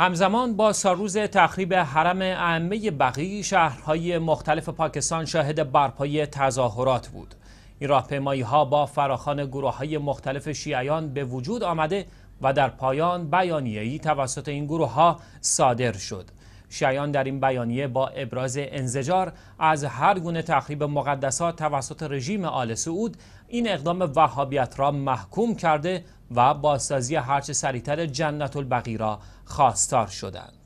همزمان با ساروز تخریب حرم ائمه بقی شهرهای مختلف پاکستان شاهد برپای تظاهرات بود این راهپیمایی ها با فراخان گروه های مختلف شیعیان به وجود آمده و در پایان بیانیه ای توسط این گروه ها صادر شد شیعیان در این بیانیه با ابراز انزجار از هر گونه تخریب مقدسات توسط رژیم آل سعود این اقدام وهابیت را محکوم کرده و بازسازی هرچه سریعتر جنت البقی را خواستار شدند.